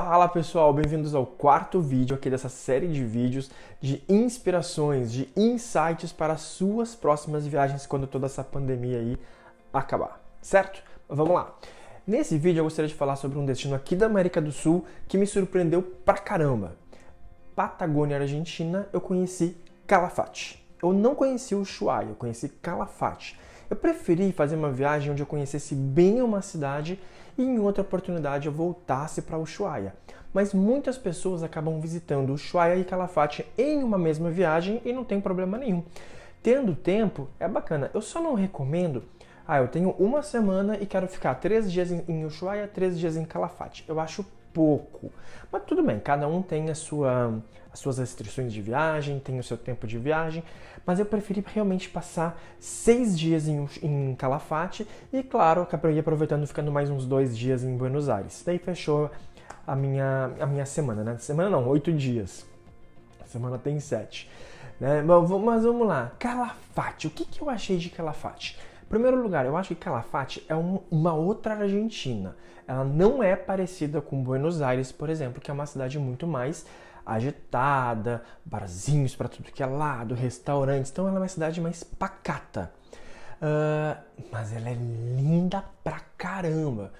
Fala pessoal, bem-vindos ao quarto vídeo aqui dessa série de vídeos de inspirações, de insights para suas próximas viagens quando toda essa pandemia aí acabar, certo? Vamos lá. Nesse vídeo eu gostaria de falar sobre um destino aqui da América do Sul que me surpreendeu pra caramba. Patagônia Argentina, eu conheci Calafate. Eu não conheci o Ushuaia, eu conheci Calafate. Eu preferi fazer uma viagem onde eu conhecesse bem uma cidade e em outra oportunidade eu voltasse para Ushuaia. Mas muitas pessoas acabam visitando Ushuaia e Calafate em uma mesma viagem e não tem problema nenhum. Tendo tempo, é bacana. Eu só não recomendo ah, eu tenho uma semana e quero ficar três dias em Ushuaia, três dias em Calafate. Eu acho pouco. Mas tudo bem, cada um tem a sua, as suas restrições de viagem, tem o seu tempo de viagem, mas eu preferi realmente passar seis dias em, em Calafate e, claro, acabei aproveitando ficando mais uns dois dias em Buenos Aires. Daí fechou a minha, a minha semana, né? Semana não, oito dias. A semana tem sete. Né? Mas vamos lá, Calafate. O que, que eu achei de Calafate? primeiro lugar, eu acho que Calafate é um, uma outra Argentina. Ela não é parecida com Buenos Aires, por exemplo, que é uma cidade muito mais agitada, barzinhos para tudo que é lado, restaurantes. Então ela é uma cidade mais pacata. Uh, mas ela é linda pra caramba.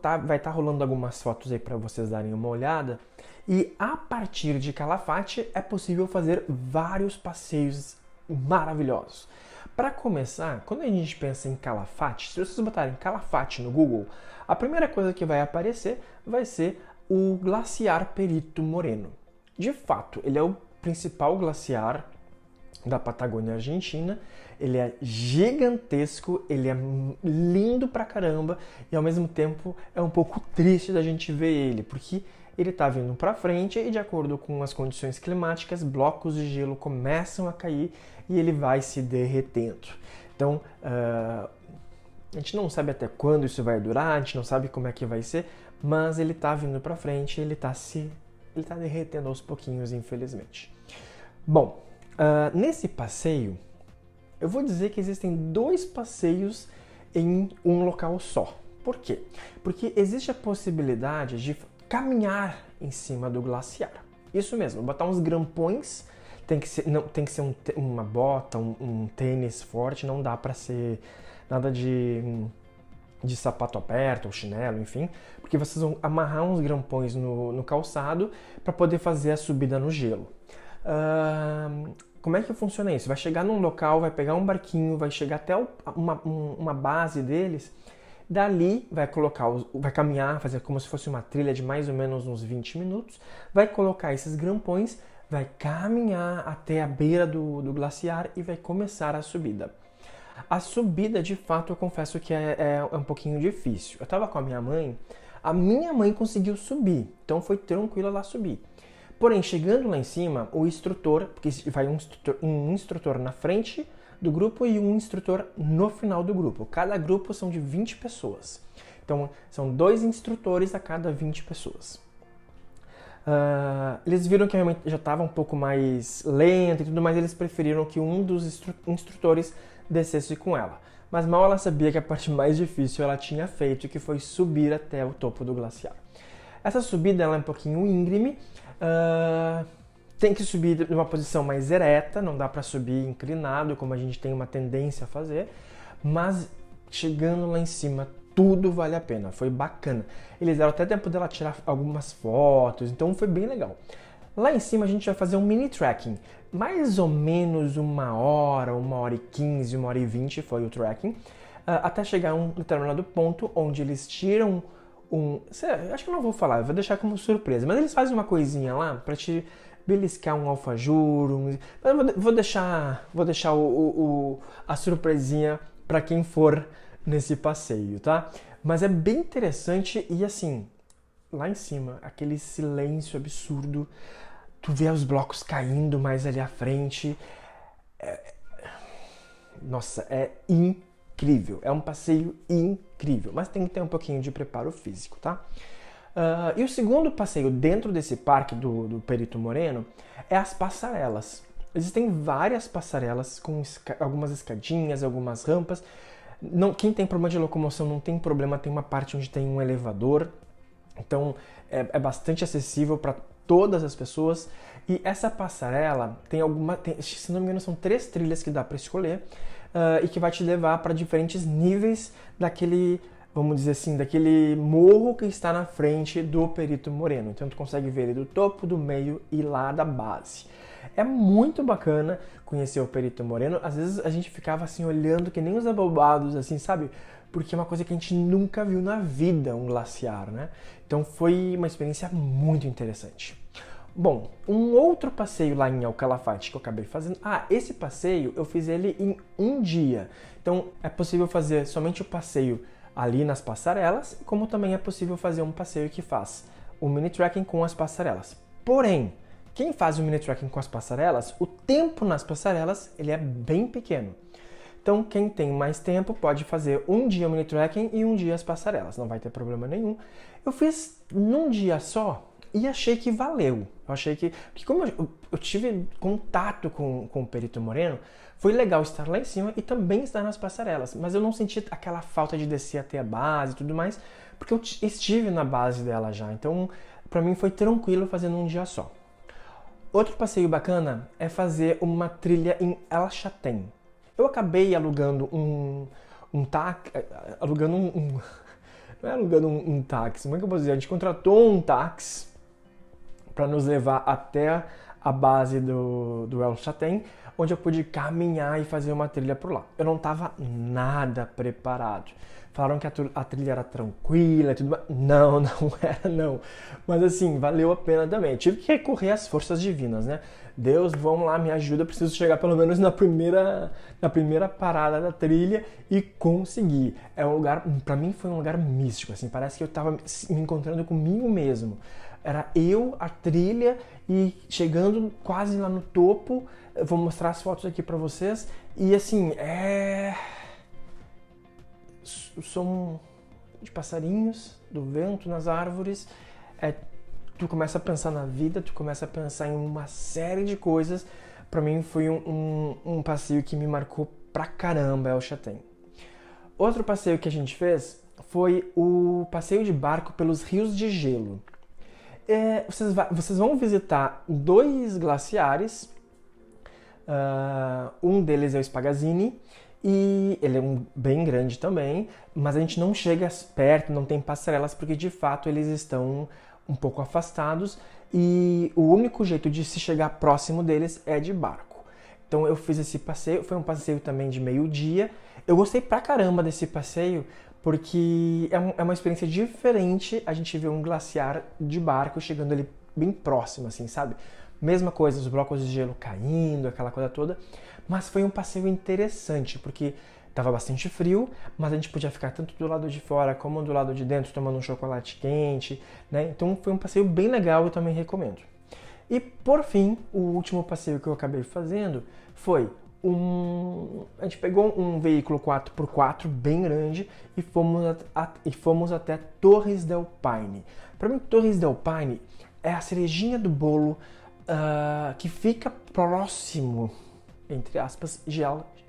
Tá, vai estar tá rolando algumas fotos aí para vocês darem uma olhada. E a partir de Calafate é possível fazer vários passeios maravilhosos. Para começar, quando a gente pensa em calafate, se vocês botarem calafate no Google, a primeira coisa que vai aparecer vai ser o glaciar Perito Moreno. De fato, ele é o principal glaciar da Patagônia Argentina. Ele é gigantesco, ele é lindo pra caramba e ao mesmo tempo é um pouco triste da gente ver ele, porque ele está vindo para frente e, de acordo com as condições climáticas, blocos de gelo começam a cair e ele vai se derretendo. Então, uh, a gente não sabe até quando isso vai durar, a gente não sabe como é que vai ser, mas ele está vindo para frente, e ele está se ele tá derretendo aos pouquinhos, infelizmente. Bom, uh, nesse passeio, eu vou dizer que existem dois passeios em um local só. Por quê? Porque existe a possibilidade de caminhar em cima do glaciar. Isso mesmo, botar uns grampões tem que ser, não, tem que ser um, uma bota, um, um, tênis forte, não dá para ser nada de, de sapato aberto ou chinelo, enfim, porque vocês vão amarrar uns grampões no, no calçado para poder fazer a subida no gelo. Uh, como é que funciona isso? Vai chegar num local, vai pegar um barquinho, vai chegar até uma, uma base deles Dali vai colocar, vai caminhar, fazer como se fosse uma trilha de mais ou menos uns 20 minutos, vai colocar esses grampões, vai caminhar até a beira do, do glaciar e vai começar a subida. A subida, de fato, eu confesso que é, é, é um pouquinho difícil. Eu estava com a minha mãe, a minha mãe conseguiu subir, então foi tranquila lá subir. Porém, chegando lá em cima, o instrutor, porque vai um instrutor, um instrutor na frente, do grupo e um instrutor no final do grupo. Cada grupo são de 20 pessoas. Então, são dois instrutores a cada 20 pessoas. Uh, eles viram que realmente já estava um pouco mais lento e tudo, mas eles preferiram que um dos instru instrutores descesse com ela. Mas mal ela sabia que a parte mais difícil ela tinha feito, que foi subir até o topo do glaciar. Essa subida é um pouquinho íngreme, uh, tem que subir de uma posição mais ereta, não dá para subir inclinado, como a gente tem uma tendência a fazer, mas chegando lá em cima, tudo vale a pena, foi bacana. Eles deram até tempo dela tirar algumas fotos, então foi bem legal. Lá em cima a gente vai fazer um mini trekking, mais ou menos uma hora, uma hora e quinze, uma hora e vinte foi o trekking, ah, até chegar a um determinado ponto onde eles tiram um. Acho que eu não vou falar, eu vou deixar como surpresa, mas eles fazem uma coisinha lá para te beliscar um alfajor, um... Mas vou, deixar, vou deixar o, o, o a surpresinha para quem for nesse passeio, tá? Mas é bem interessante e assim, lá em cima, aquele silêncio absurdo, tu vê os blocos caindo mais ali à frente. É... Nossa, é incrível. É um passeio incrível, mas tem que ter um pouquinho de preparo físico, tá? Uh, e o segundo passeio dentro desse parque do, do Perito Moreno é as passarelas. Existem várias passarelas com esca algumas escadinhas, algumas rampas. Não, quem tem problema de locomoção não tem problema, tem uma parte onde tem um elevador. Então é, é bastante acessível para todas as pessoas. E essa passarela tem alguma. Tem, se não me engano, são três trilhas que dá para escolher uh, e que vai te levar para diferentes níveis daquele vamos dizer assim, daquele morro que está na frente do Perito Moreno. Então tu consegue ver ele do topo, do meio e lá da base. É muito bacana conhecer o Perito Moreno. Às vezes a gente ficava assim olhando que nem os abobados, assim, sabe? Porque é uma coisa que a gente nunca viu na vida, um glaciar, né? Então foi uma experiência muito interessante. Bom, um outro passeio lá em Alcalafate que eu acabei fazendo. Ah, esse passeio eu fiz ele em um dia. Então é possível fazer somente o passeio ali nas passarelas, como também é possível fazer um passeio que faz o mini trekking com as passarelas. Porém, quem faz o mini trekking com as passarelas, o tempo nas passarelas ele é bem pequeno. Então, quem tem mais tempo pode fazer um dia o mini trekking e um dia as passarelas, não vai ter problema nenhum. Eu fiz num dia só e achei que valeu. Eu achei que. Porque como eu, eu tive contato com, com o Perito Moreno, foi legal estar lá em cima e também estar nas passarelas. Mas eu não senti aquela falta de descer até a base e tudo mais, porque eu estive na base dela já. Então, para mim foi tranquilo fazendo um dia só. Outro passeio bacana é fazer uma trilha em El Chatem. Eu acabei alugando um, um táxi. Alugando um, um não é alugando um, um táxi, como é que eu posso dizer? A gente contratou um táxi para nos levar até a base do, do El Chatem, onde eu pude caminhar e fazer uma trilha por lá. Eu não estava nada preparado. Falaram que a, a trilha era tranquila e tudo mais. Não, não era, não. Mas assim, valeu a pena também. Eu tive que recorrer às forças divinas, né? Deus, vamos lá, me ajuda, preciso chegar pelo menos na primeira, na primeira parada da trilha e conseguir. É um lugar, para mim foi um lugar místico, assim, parece que eu estava me encontrando comigo mesmo. Era eu, a trilha e chegando quase lá no topo. Eu vou mostrar as fotos aqui para vocês. E assim, é. O som de passarinhos, do vento nas árvores. É... Tu começa a pensar na vida, tu começa a pensar em uma série de coisas. Para mim foi um, um, um passeio que me marcou pra caramba, é o Chatem. Outro passeio que a gente fez foi o passeio de barco pelos rios de gelo é, vocês, vocês, vão visitar dois glaciares. Uh, um deles é o Spagazini e ele é um bem grande também, mas a gente não chega perto, não tem passarelas porque de fato eles estão um pouco afastados e o único jeito de se chegar próximo deles é de barco. Então eu fiz esse passeio, foi um passeio também de meio-dia. Eu gostei pra caramba desse passeio porque é, um, é uma experiência diferente a gente ver um glaciar de barco chegando ali bem próximo, assim, sabe? Mesma coisa, os blocos de gelo caindo, aquela coisa toda. Mas foi um passeio interessante, porque Tava bastante frio, mas a gente podia ficar tanto do lado de fora como do lado de dentro, tomando um chocolate quente, né? Então foi um passeio bem legal, eu também recomendo. E por fim, o último passeio que eu acabei fazendo foi um. A gente pegou um veículo 4x4 bem grande e fomos, a, e fomos até Torres del Paine. Para mim, Torres del Paine é a cerejinha do bolo uh, que fica próximo, entre aspas, de,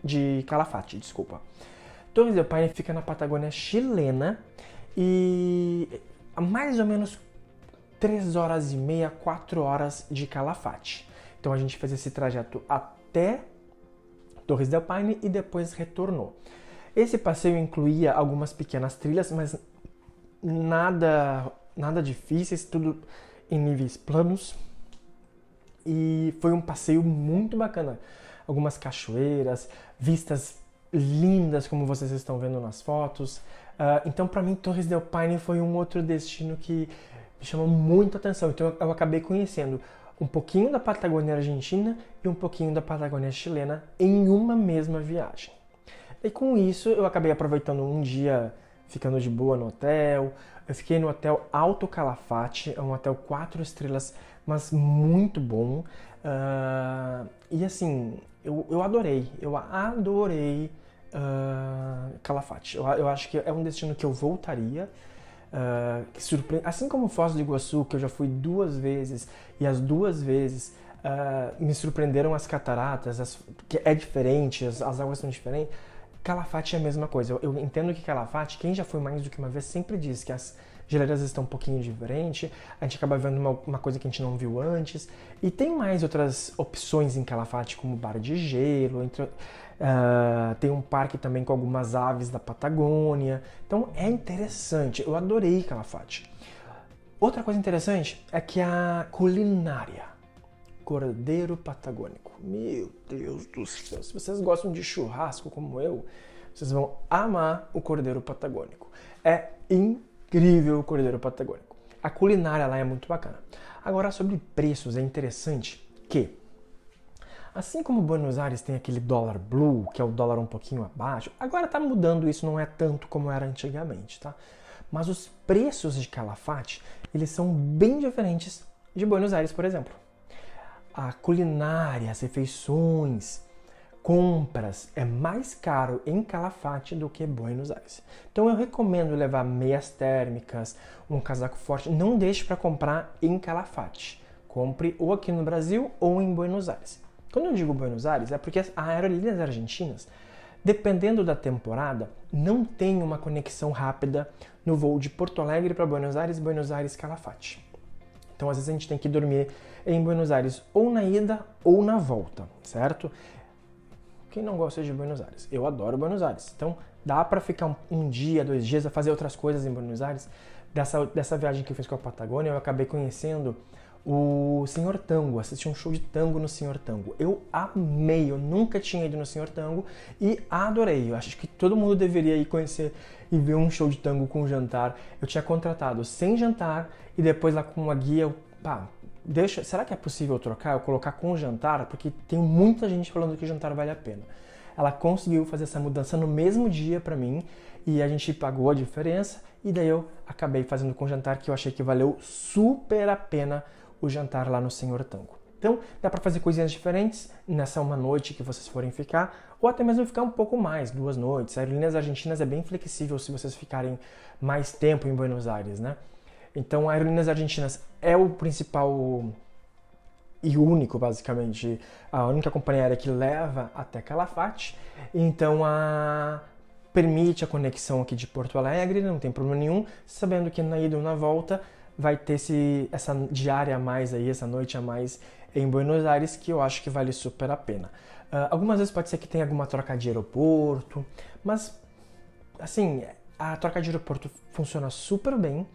de Calafate, desculpa. Torres del Paine fica na Patagônia chilena e a mais ou menos 3 horas e meia, 4 horas de Calafate. Então a gente fez esse trajeto até Torres del Paine e depois retornou. Esse passeio incluía algumas pequenas trilhas, mas nada, nada difíceis, tudo em níveis planos. E foi um passeio muito bacana. Algumas cachoeiras, vistas lindas como vocês estão vendo nas fotos. Uh, então, para mim, Torres del Paine foi um outro destino que me chamou muito atenção. Então, eu acabei conhecendo um pouquinho da Patagônia Argentina e um pouquinho da Patagônia Chilena em uma mesma viagem. E com isso eu acabei aproveitando um dia ficando de boa no hotel. Eu fiquei no hotel Alto Calafate, é um hotel quatro estrelas, mas muito bom. Uh, e assim, eu, eu adorei, eu adorei uh, Calafate. Eu, eu acho que é um destino que eu voltaria. Ah, que surpreende. Assim como Foz do Iguaçu, que eu já fui duas vezes e as duas vezes uh, me surpreenderam as cataratas, as, que é diferente, as, as águas são diferentes. Calafate é a mesma coisa. Eu, eu entendo que Calafate, quem já foi mais do que uma vez, sempre diz que as geleiras estão um pouquinho diferente, a gente acaba vendo uma, uma, coisa que a gente não viu antes. E tem mais outras opções em Calafate, como tipo, bar de gelo, entre, uh, tem um parque também com algumas aves da Patagônia. Então é interessante, eu adorei Calafate. Outra coisa interessante é que a culinária. Cordeiro patagônico. Meu Deus do céu, se vocês gostam de churrasco como eu, vocês vão amar o cordeiro patagônico. É incrível incrível o Cordeiro Patagônico. A culinária lá é muito bacana. Agora, sobre preços, é interessante que, assim como Buenos Aires tem aquele dólar blue, que é o dólar um pouquinho abaixo, agora está mudando isso, não é tanto como era antigamente, tá? Mas os preços de Calafate, eles são bem diferentes de Buenos Aires, por exemplo. A culinária, as refeições, compras é mais caro em Calafate do que Buenos Aires. Então eu recomendo levar meias térmicas, um casaco forte. Não deixe para comprar em Calafate. Compre ou aqui no Brasil ou em Buenos Aires. Quando eu digo Buenos Aires é porque as aerolíneas argentinas, dependendo da temporada, não tem uma conexão rápida no voo de Porto Alegre para Buenos Aires, Buenos Aires Calafate. Então às vezes a gente tem que dormir em Buenos Aires ou na ida ou na volta, certo? Quem não gosta de Buenos Aires? Eu adoro Buenos Aires. Então, dá para ficar um, dia, dois dias a fazer outras coisas em Buenos Aires. Dessa, dessa viagem que eu fiz com a Patagônia, eu acabei conhecendo o Senhor Tango, assisti um show de tango no Senhor Tango. Eu amei, eu nunca tinha ido no Senhor Tango e adorei. Eu acho que todo mundo deveria ir conhecer e ver um show de tango com jantar. Eu tinha contratado sem jantar e depois lá com uma guia pá, deixa, será que é possível trocar? Eu colocar com jantar? Porque tem muita gente falando que jantar vale a pena. Ela conseguiu fazer essa mudança no mesmo dia para mim e a gente pagou a diferença e daí eu acabei fazendo com jantar que eu achei que valeu super a pena o jantar lá no Senhor Tango. Então, dá para fazer coisinhas diferentes nessa uma noite que vocês forem ficar, ou até mesmo ficar um pouco mais, duas noites. Aerolíneas argentinas é bem flexível se vocês ficarem mais tempo em Buenos Aires, né? Então, a Aerolíneas Argentinas é o principal e único, basicamente, a única companhia aérea que leva até Calafate. Então, a permite a conexão aqui de Porto Alegre, não tem problema nenhum, sabendo que na ida ou na volta vai ter esse, essa diária a mais aí, essa noite a mais em Buenos Aires, que eu acho que vale super a pena. Uh, algumas vezes pode ser que tenha alguma troca de aeroporto, mas assim, a troca de aeroporto funciona super bem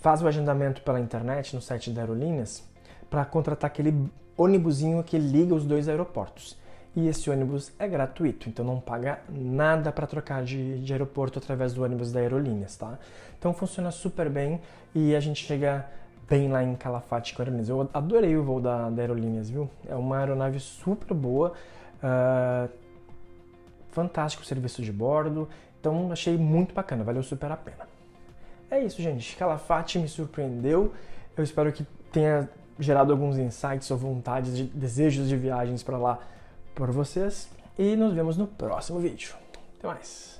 faz o agendamento pela internet no site da Aerolíneas para contratar aquele ônibusinho que liga os dois aeroportos. E esse ônibus é gratuito, então não paga nada para trocar de, de, aeroporto através do ônibus da Aerolíneas, tá? Então funciona super bem e a gente chega bem lá em Calafate com a Aerolíneas. Eu adorei o voo da, da Aerolíneas, viu? É uma aeronave super boa, uh, fantástico serviço de bordo, então achei muito bacana, valeu super a pena. É isso, gente. Calafate me surpreendeu. Eu espero que tenha gerado alguns insights ou vontades, de, desejos de viagens para lá por vocês. E nos vemos no próximo vídeo. Até mais!